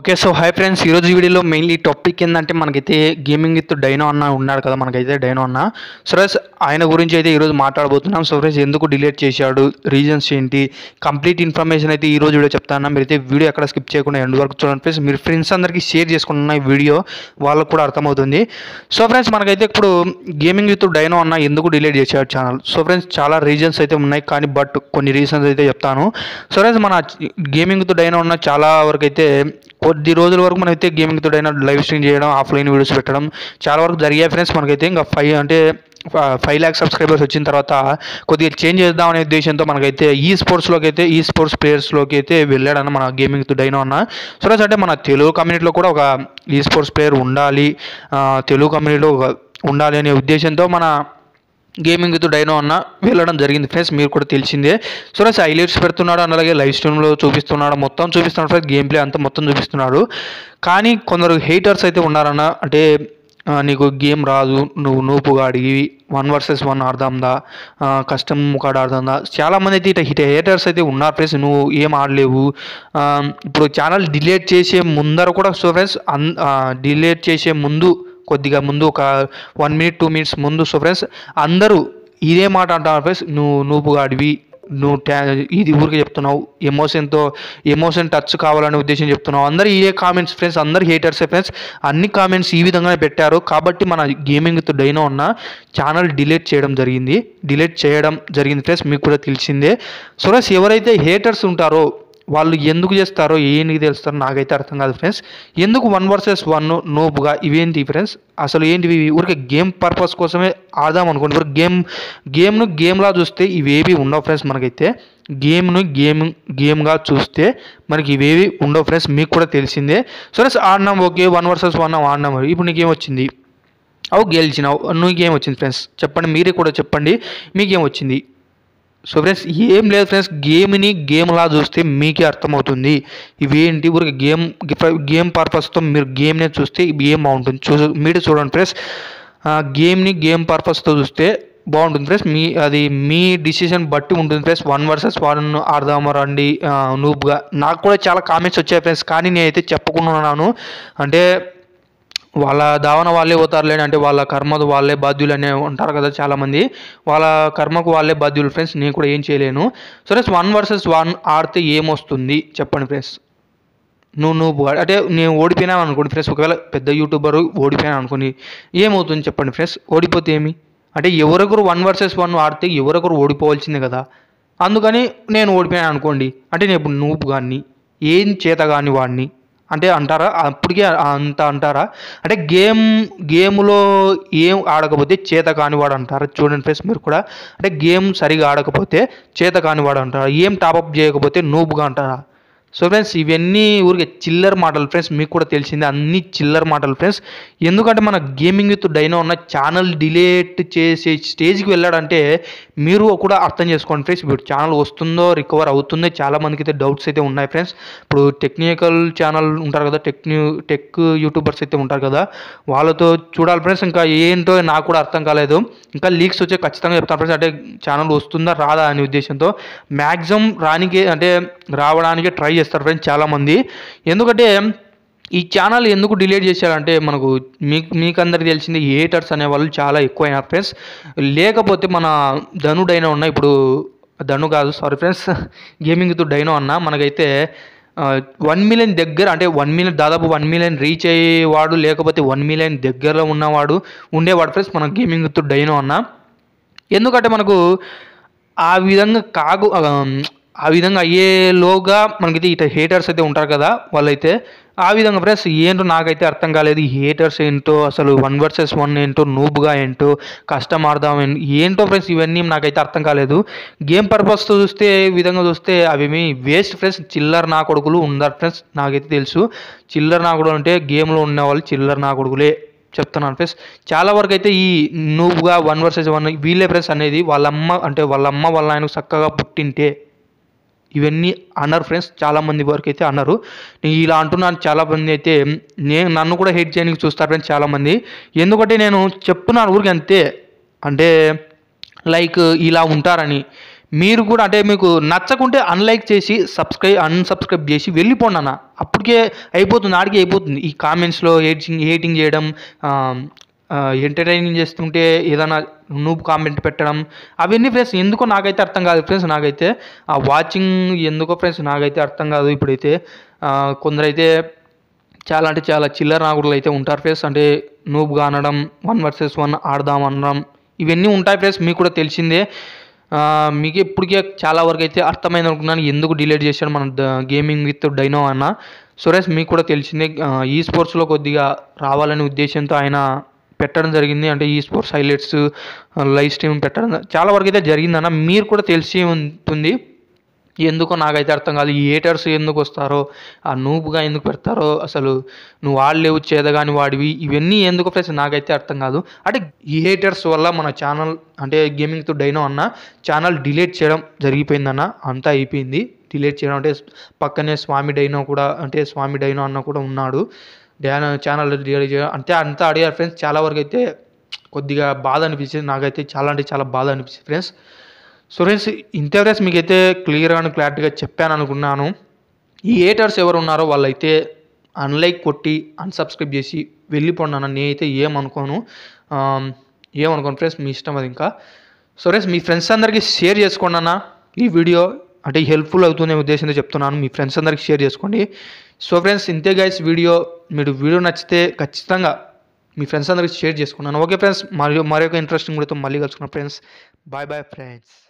okay so hi friends ఈరోజు వీడియోలో mainly topic ఏంటంటే మనకైతే గేమింగ్ విత్ డైనో అన్న ఉన్నాడు కదా మనకైతే డైనో అన్న సో రైస్ ఆయన గురించి అయితే ఈరోజు మాట్లాడబోతున్నాం సో ఫ్రెండ్స్ ఎందుకు డిలీట్ చేశాడు రీజన్స్ ఏంటి కంప్లీట్ ఇన్ఫర్మేషన్ అయితే ఈరోజు వీడియో చెప్తాను మీరైతే వీడియో ఎక్కడ స్కిప్ చేయకుండా ఎండ్ వరకు చూడండి ఫ్రెండ్స్ మీరు ఫ్రెండ్స్ అందరికీ షేర్ చేసుకుంటున్న వీడియో వాళ్ళకు కూడా అర్థమవుతుంది సో ఫ్రెండ్స్ మనకైతే ఇప్పుడు గేమింగ్ విత్ డైనో అన్న ఎందుకు డిలీట్ చేశాడు ఛానల్ సో ఫ్రెండ్స్ చాలా రీజన్స్ అయితే ఉన్నాయి కానీ బట్ కొన్ని రీజన్స్ అయితే చెప్తాను సో ఫ్రెండ్స్ మన గేమింగ్ విత్ డైనో అన్న చాలా వరకు అయితే కొద్ది రోజుల వరకు మనమైతే గేమింగ్ తోడైనా లైవ్ స్ట్రీమ్ చేయడం ఆఫ్లైన్ వీడియోస్ పెట్టడం చాలా వరకు జరిగే ఫ్రెండ్స్ మనకైతే ఇంకా ఫైవ్ అంటే ఫైవ్ ల్యాక్ సబ్స్క్రైబర్స్ వచ్చిన తర్వాత కొద్దిగా చేంజ్ చేద్దాం అనే ఉద్దేశంతో మనకైతే ఈ స్పోర్ట్స్లోకి అయితే ఈ స్పోర్ట్స్ ప్లేయర్స్లోకి అయితే వెళ్ళాడన్న మన గేమింగ్ డైనో అన్న సో అంటే మన తెలుగు కమ్యూనిటీలో కూడా ఒక ఈ స్పోర్ట్స్ ప్లేయర్ ఉండాలి తెలుగు కమ్యూనిటీలో ఉండాలి అనే ఉద్దేశంతో మన గేమింగ్ విత్ డైనో అన్న వెళ్ళడం జరిగింది ఫ్రెండ్స్ మీరు కూడా తెలిసిందే సో ఫ్రెండ్స్ హైలైట్స్ పెడుతున్నాడు అలాగే లైవ్ స్ట్రీమ్లో చూపిస్తున్నాడు మొత్తం చూపిస్తున్నాడు ఫ్రెండ్స్ గేమ్ ప్లే అంతా మొత్తం చూపిస్తున్నాడు కానీ కొందరు హెయిటర్స్ అయితే ఉన్నారన్న అంటే నీకు గేమ్ రాదు నువ్వు నూపుగా అడిగి వన్ వర్సెస్ వన్ ఆడదాందా కష్టం కాడ ఆడదాందా చాలామంది అయితే ఇట్లా హిట్ హేటర్స్ అయితే ఉన్నారు ఫ్రెండ్స్ నువ్వు ఏం ఆడలేవు ఇప్పుడు ఛానల్ డిలీట్ చేసే ముందర కూడా సో ఫ్రెండ్స్ అన్ డిలీట్ చేసే ముందు కొద్దిగా ముందు ఒక వన్ మినిట్ టూ మినిట్స్ ముందు సో ఫ్రెండ్స్ అందరూ ఇదే మాట అంటారు ఫ్రెండ్స్ నువ్వు నువ్వుగాడివి నువ్వు ట్యా ఇది ఊరికే చెప్తున్నావు ఎమోషన్తో ఎమోషన్ టచ్ కావాలనే ఉద్దేశం చెప్తున్నావు అందరు ఇదే కామెంట్స్ ఫ్రెండ్స్ అందరు హేటర్సే ఫ్రెండ్స్ అన్ని కామెంట్స్ ఈ విధంగానే పెట్టారు కాబట్టి మన గేమింగ్తో డైనో ఉన్న ఛానల్ డిలీట్ చేయడం జరిగింది డిలీట్ చేయడం జరిగింది ఫ్రెండ్స్ మీకు కూడా తెలిసిందే సో ఎవరైతే హేటర్స్ ఉంటారో వాళ్ళు ఎందుకు చేస్తారో ఏంటి తెలుస్తారో నాకైతే అర్థం కాదు ఫ్రెండ్స్ ఎందుకు వన్ వర్సెస్ వన్ నోపుగా ఇవేంటి ఫ్రెండ్స్ అసలు ఏంటివి ఊరికే గేమ్ పర్పస్ కోసమే ఆడదాం అనుకోండి ఇప్పుడు గేమ్ గేమ్ను గేమ్లా చూస్తే ఇవేవి ఉండవు ఫ్రెండ్స్ మనకైతే గేమ్ను గేమ్ గేమ్గా చూస్తే మనకి ఇవేవి ఉండవు ఫ్రెండ్స్ మీకు కూడా తెలిసిందే సో ఫ్రెండ్స్ ఆడినాం ఓకే వన్ వర్సెస్ వన్ ఆడినాం ఇప్పుడు నీకు వచ్చింది అవు గెలిచినావు నువ్వు గేమ్ వచ్చింది ఫ్రెండ్స్ చెప్పండి మీరే కూడా చెప్పండి మీకేం వచ్చింది సో ఫ్రెండ్స్ ఏం లేదు ఫ్రెండ్స్ గేమ్ని గేమ్లా చూస్తే మీకే అర్థమవుతుంది ఇవేంటి ఊరికి గేమ్ గేమ్ పర్పస్తో మీరు గేమ్నే చూస్తే ఏం బాగుంటుంది చూ మీరు చూడండి ఫ్రెండ్స్ గేమ్ని గేమ్ పర్పస్తో చూస్తే బాగుంటుంది ఫ్రెండ్స్ మీ అది మీ డిసిషన్ బట్టి ఉంటుంది ఫ్రెండ్స్ వన్ వర్సెస్ వన్ ఆడదాము రండి నువ్వుగా నాకు కూడా చాలా కామెంట్స్ వచ్చాయి ఫ్రెండ్స్ కానీ నేనైతే చెప్పకుండా అంటే వాళ్ళ దావన వాళ్ళే పోతారులే అంటే వాళ్ళ కర్మకు వాళ్ళే బాధ్యులు అనే ఉంటారు కదా చాలామంది వాళ్ళ కర్మకు వాళ్ళే బాధ్యులు ఫ్రెండ్స్ నేను కూడా ఏం చేయలేను so friends one versus one ఆడితే ఏమొస్తుంది చెప్పండి ఫ్రెండ్స్ నువ్వు నువ్వు అంటే నేను ఓడిపోయినా అనుకోండి ఫ్రెండ్స్ ఒకవేళ పెద్ద యూట్యూబర్ ఓడిపోయినా అనుకోండి ఏమవుతుంది చెప్పండి ఫ్రెండ్స్ ఓడిపోతే ఏమి అంటే ఎవరొకరు వన్ వర్సెస్ వన్ ఆడితే ఎవరొకరు ఓడిపోవాల్సిందే కదా అందుకని నేను ఓడిపోయాను అనుకోండి అంటే నేను ఇప్పుడు నువ్వు కానీ ఏం చేత కానీ వాడిని అంటే అంటారా అప్పటికే అంత అంటారా అంటే గేమ్ గేమ్లో ఏం ఆడకపోతే చేత కానివాడు అంటారు చూడండి ఫ్రెండ్స్ మీరు కూడా అంటే గేమ్ సరిగా ఆడకపోతే చేత కానివాడు అంటారు ఏం టాపప్ చేయకపోతే నూపుగా అంటారా సో ఫ్రెండ్స్ ఇవన్నీ ఊరికే చిల్లర్ మాటలు ఫ్రెండ్స్ మీకు కూడా తెలిసింది అన్ని చిల్లర్ మాటలు ఫ్రెండ్స్ ఎందుకంటే మన గేమింగ్ విత్ డైనో ఉన్న ఛానల్ డిలేట్ చేసే స్టేజ్కి వెళ్ళాడంటే మీరు కూడా అర్థం చేసుకోండి ఫ్రెండ్స్ ఇప్పుడు ఛానల్ వస్తుందో రికవర్ అవుతుందో మందికి అయితే డౌట్స్ అయితే ఉన్నాయి ఫ్రెండ్స్ ఇప్పుడు టెక్నికల్ ఛానల్ ఉంటారు కదా టెక్ని టెక్ యూట్యూబర్స్ అయితే ఉంటారు కదా వాళ్ళతో చూడాలి ఫ్రెండ్స్ ఇంకా ఏంటో నాకు కూడా అర్థం కాలేదు ఇంకా లీక్స్ వచ్చే ఖచ్చితంగా చెప్తాను ఫ్రెండ్స్ అంటే ఛానల్ వస్తుందా రాదా అనే ఉద్దేశంతో మ్యాక్సిమం రానికి అంటే రావడానికి ట్రై చేస్తారు ఫ్రెండ్స్ చాలామంది ఎందుకంటే ఈ ఛానల్ ఎందుకు డిలీట్ చేశారంటే మనకు మీ మీకందరికి తెలిసింది హేటర్స్ అనేవాళ్ళు చాలా ఎక్కువైనారు ఫ్రెండ్స్ లేకపోతే మన ధనుడైనా ఉన్న ఇప్పుడు ధను కాదు సారీ ఫ్రెండ్స్ గేమింగ్ తో డైనో అన్న మనకైతే వన్ మిలియన్ దగ్గర అంటే వన్ మిలియన్ దాదాపు వన్ మిలియన్ రీచ్ అయ్యేవాడు లేకపోతే వన్ మిలియన్ దగ్గరలో ఉన్నవాడు ఉండేవాడు ఫ్రెండ్స్ మనకు గేమింగ్ తో డైనో అన్న ఎందుకంటే మనకు ఆ విధంగా కాగు ఆ విధంగా అయ్యేలోగా మనకైతే ఇట హేటర్స్ అయితే ఉంటారు కదా వాళ్ళైతే ఆ విధంగా ఫ్రెండ్స్ ఏంటో నాకైతే అర్థం కాలేదు ఈ హేటర్స్ ఏంటో అసలు వన్ వర్సెస్ వన్ ఏంటో నూబ్గా ఏంటో కష్టం ఆడదాం ఏంటో ఫ్రెండ్స్ ఇవన్నీ నాకైతే అర్థం కాలేదు గేమ్ పర్పస్ చూస్తే విధంగా చూస్తే అవి వేస్ట్ ఫ్రెండ్స్ చిల్లర నా కొడుకులు ఉన్నారు ఫ్రెండ్స్ నాకైతే తెలుసు చిల్లర నా కొడుకులు అంటే గేమ్లో ఉన్న వాళ్ళు నా కొడుకులే చెప్తున్నాను ఫ్రెండ్స్ చాలా వరకు అయితే ఈ నువ్వుగా వన్ వర్సెస్ వన్ వీళ్ళే ఫ్రెండ్స్ అనేది వాళ్ళమ్మ అంటే వాళ్ళమ్మ వాళ్ళ ఆయనకు చక్కగా పుట్టింటే ఇవన్నీ అన్నారు ఫ్రెండ్స్ చాలామంది వరకు అయితే అన్నారు నేను ఇలా అంటున్నాను చాలామంది అయితే నేను నన్ను కూడా హెడ్ చేయడానికి చూస్తారు ఫ్రెండ్స్ చాలామంది ఎందుకంటే నేను చెప్తున్నాను ఊరికి అంతే అంటే లైక్ ఇలా ఉంటారని మీరు కూడా అంటే మీకు నచ్చకుంటే అన్లైక్ చేసి సబ్స్క్రైబ్ అన్సబ్స్క్రైబ్ చేసి వెళ్ళిపోండి అన్న అప్పటికే అయిపోతుంది ఆడికి అయిపోతుంది ఈ కామెంట్స్లో హేటింగ్ హేటింగ్ చేయడం ఎంటర్టైనింగ్ చేస్తుంటే ఏదైనా నూప్ కామెంట్ పెట్టడం అవన్నీ ఫ్రెండ్స్ ఎందుకో నాకైతే అర్థం కాదు ఫ్రెండ్స్ నాకైతే ఆ వాచింగ్ ఎందుకో ఫ్రెండ్స్ నాకైతే అర్థం కాదు ఇప్పుడైతే కొందరైతే చాలా అంటే చాలా చిల్లర నాగుడులు అయితే ఉంటారు ఫ్రెండ్స్ అంటే నూబ్గా అనడం వన్ వర్సెస్ వన్ ఆడదాం అనడం ఇవన్నీ ఉంటాయి ఫ్రెండ్స్ మీకు కూడా తెలిసిందే మీకు ఇప్పటికే చాలా వరకు అయితే అర్థమైంది అనుకున్నాను ఎందుకు డిలేట్ చేశాడు మన గేమింగ్ విత్ డైనో అన్న సురేష్ మీకు కూడా తెలిసిందే ఈ స్పోర్ట్స్లో కొద్దిగా రావాలనే ఉద్దేశంతో ఆయన పెట్టడం జరిగింది అంటే ఈ స్పోర్ట్స్ హైలైట్స్ లైవ్ స్ట్రీమ్ పెట్టడం చాలా వరకు అయితే జరిగిందన్న మీరు కూడా తెలిసి ఉంటుంది ఎందుకో నాకైతే అర్థం కాదు ఈ ఏటర్స్ ఎందుకు వస్తారో ఆ నూపుగా ఎందుకు పెడతారో అసలు నువ్వు చేద కానీ వాడివి ఇవన్నీ ఎందుకు ఫ్రెస్ నాకైతే అర్థం కాదు అంటే ఈ హేటర్స్ వల్ల మన ఛానల్ అంటే గేమింగ్తో డైనో అన్న ఛానల్ డిలీట్ చేయడం జరిగిపోయిందన్న అంతా అయిపోయింది డిలీట్ చేయడం అంటే పక్కనే స్వామి డైనో కూడా అంటే స్వామి డైనో అన్న కూడా ఉన్నాడు ధ్యాన ఛానల్ రియలైజ్ అంటే అంతా అడిగారు ఫ్రెండ్స్ చాలా వరకు అయితే కొద్దిగా బాధ అనిపించింది నాకైతే చాలా అంటే చాలా బాధ అనిపించింది ఫ్రెండ్స్ సో ఫ్రెండ్స్ ఇంతే ఫ్రెండ్స్ అయితే క్లియర్గా క్లారిటీగా చెప్పాను అనుకున్నాను ఈ ఏటర్స్ ఎవరు ఉన్నారో వాళ్ళైతే అన్లైక్ కొట్టి అన్సబ్స్క్రైబ్ చేసి వెళ్ళిపోండి నేనైతే ఏమనుకోను ఏమనుకోను ఫ్రెండ్స్ మీ ఇష్టం అది ఇంకా సో ఫ్రెండ్స్ మీ ఫ్రెండ్స్ అందరికీ షేర్ చేసుకోండి అన్న ఈ వీడియో అంటే హెల్ప్ఫుల్ అవుతుందనే ఉద్దేశంతో చెప్తున్నాను మీ ఫ్రెండ్స్ అందరికి షేర్ చేసుకోండి సో ఫ్రెండ్స్ ఇంతే గైస్ వీడియో మీరు వీడియో నచ్చితే ఖచ్చితంగా మీ ఫ్రెండ్స్ అందరికి షేర్ చేసుకున్నాను ఓకే ఫ్రెండ్స్ మరియు మరొక ఇంట్రెస్టింగ్ కూడా మళ్ళీ కలుసుకున్నాను ఫ్రెండ్స్ బాయ్ బాయ్ ఫ్రెండ్స్